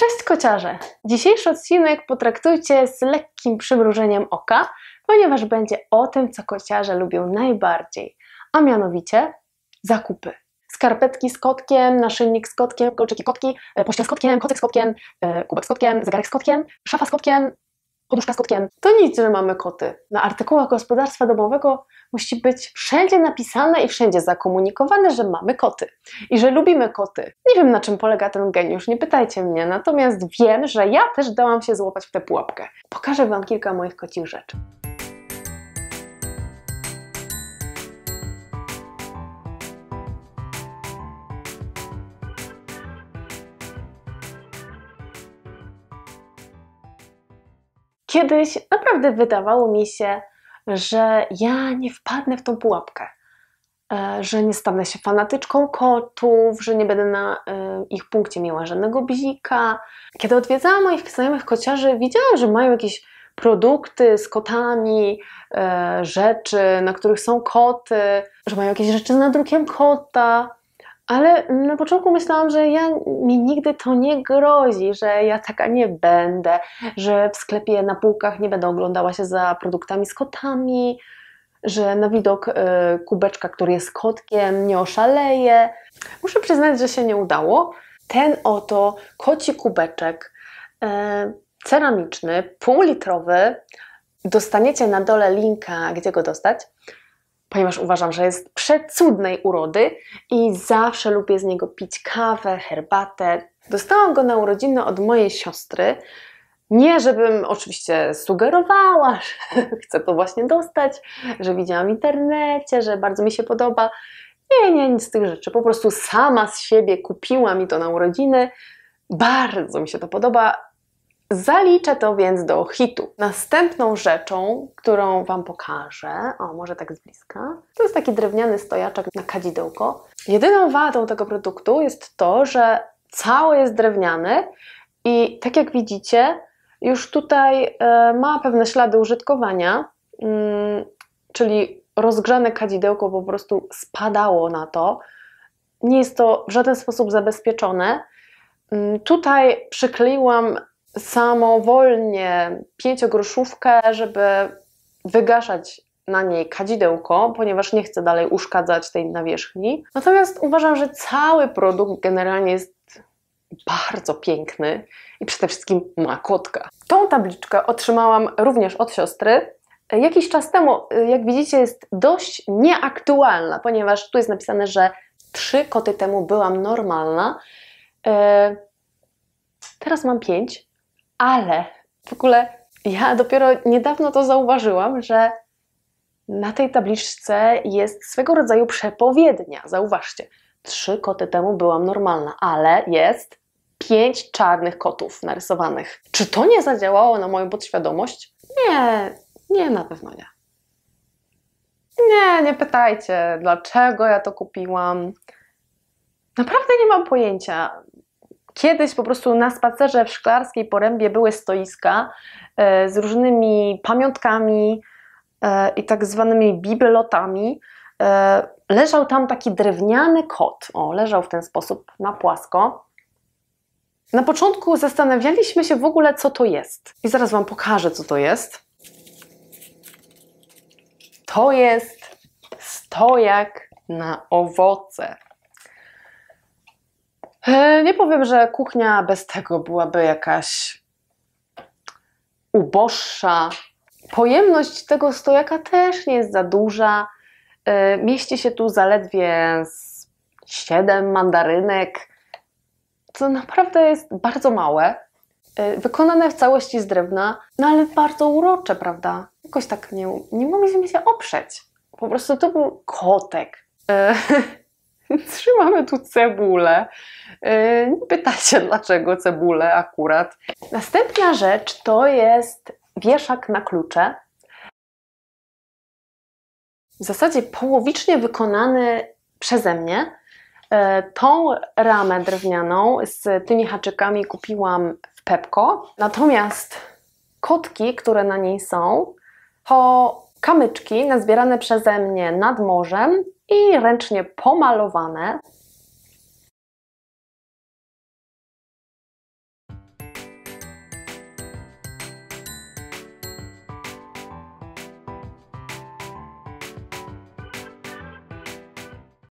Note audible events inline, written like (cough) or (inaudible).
Cześć kociarze! Dzisiejszy odcinek potraktujcie z lekkim przymrużeniem oka, ponieważ będzie o tym, co kociarze lubią najbardziej, a mianowicie zakupy. Skarpetki z kotkiem, naszyjnik z kotkiem, kolczyki kotki, e, pościel z kotkiem, kocyk z kotkiem, e, kubek z kotkiem, zegarek z kotkiem, szafa z kotkiem, poduszka z kotkiem. To nic, że mamy koty. Na artykułach gospodarstwa domowego musi być wszędzie napisane i wszędzie zakomunikowane, że mamy koty i że lubimy koty. Nie wiem, na czym polega ten geniusz, nie pytajcie mnie, natomiast wiem, że ja też dałam się złapać w tę pułapkę. Pokażę Wam kilka moich kocich rzeczy. Kiedyś naprawdę wydawało mi się, że ja nie wpadnę w tą pułapkę, e, że nie stanę się fanatyczką kotów, że nie będę na e, ich punkcie miała żadnego bzika. Kiedy odwiedzałam moich znajomych kociarzy, widziałam, że mają jakieś produkty z kotami, e, rzeczy, na których są koty, że mają jakieś rzeczy z nadrukiem kota. Ale na początku myślałam, że ja, mi nigdy to nie grozi, że ja taka nie będę, że w sklepie na półkach nie będę oglądała się za produktami z kotami, że na widok y, kubeczka, który jest kotkiem, nie oszaleje. Muszę przyznać, że się nie udało. Ten oto koci kubeczek y, ceramiczny, półlitrowy, dostaniecie na dole linka, gdzie go dostać ponieważ uważam, że jest przecudnej urody i zawsze lubię z niego pić kawę, herbatę. Dostałam go na urodziny od mojej siostry. Nie, żebym oczywiście sugerowała, (laughs) że chcę to właśnie dostać, że widziałam w internecie, że bardzo mi się podoba. Nie, nie, nic z tych rzeczy. Po prostu sama z siebie kupiła mi to na urodziny. Bardzo mi się to podoba Zaliczę to więc do hitu. Następną rzeczą, którą Wam pokażę, o może tak z bliska, to jest taki drewniany stojaczek na kadzidełko. Jedyną wadą tego produktu jest to, że cały jest drewniany i tak jak widzicie, już tutaj e, ma pewne ślady użytkowania, mm, czyli rozgrzane kadzidełko po prostu spadało na to. Nie jest to w żaden sposób zabezpieczone. Mm, tutaj przykleiłam samowolnie pięciogroszówkę, żeby wygaszać na niej kadzidełko, ponieważ nie chcę dalej uszkadzać tej nawierzchni. Natomiast uważam, że cały produkt generalnie jest bardzo piękny i przede wszystkim ma kotka. Tą tabliczkę otrzymałam również od siostry. Jakiś czas temu, jak widzicie, jest dość nieaktualna, ponieważ tu jest napisane, że trzy koty temu byłam normalna. E, teraz mam pięć ale w ogóle ja dopiero niedawno to zauważyłam, że na tej tabliczce jest swego rodzaju przepowiednia. Zauważcie, trzy koty temu byłam normalna, ale jest pięć czarnych kotów narysowanych. Czy to nie zadziałało na moją podświadomość? Nie, nie, na pewno nie. Nie, nie pytajcie, dlaczego ja to kupiłam. Naprawdę nie mam pojęcia. Kiedyś po prostu na spacerze w Szklarskiej Porębie były stoiska e, z różnymi pamiątkami e, i tak zwanymi bibelotami. E, leżał tam taki drewniany kot. O, leżał w ten sposób na płasko. Na początku zastanawialiśmy się w ogóle, co to jest. I zaraz Wam pokażę, co to jest. To jest stojak na owoce. E, nie powiem, że kuchnia bez tego byłaby jakaś uboższa. Pojemność tego stojaka też nie jest za duża. E, mieści się tu zaledwie 7 mandarynek, co naprawdę jest bardzo małe. E, wykonane w całości z drewna, no ale bardzo urocze, prawda? Jakoś tak nie, nie mogliśmy się oprzeć. Po prostu to był kotek. (laughs) (laughs) Trzymamy tu cebulę. E, nie pytajcie, (laughs) dlaczego cebulę akurat. Następna rzecz to jest wieszak na klucze. W zasadzie połowicznie wykonany przeze mnie. E, tą ramę drewnianą z tymi haczykami kupiłam w Pepko. Natomiast kotki, które na niej są, to kamyczki nazbierane przeze mnie nad morzem i ręcznie pomalowane.